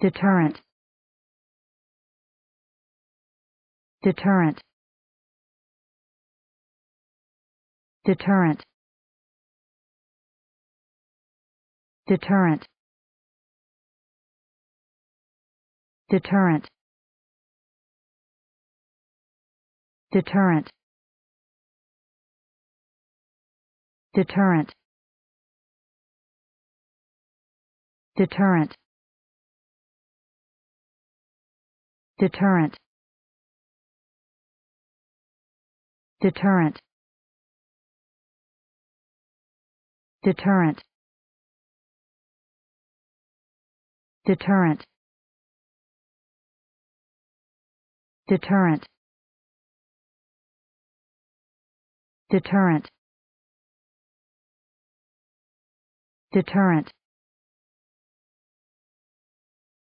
Deterrent. Deterrent. Deterrent. Deterrent. Deterrent. Deterrent. Deterrent. Deterrent. deterrent deterrent deterrent deterrent deterrent deterrent deterrent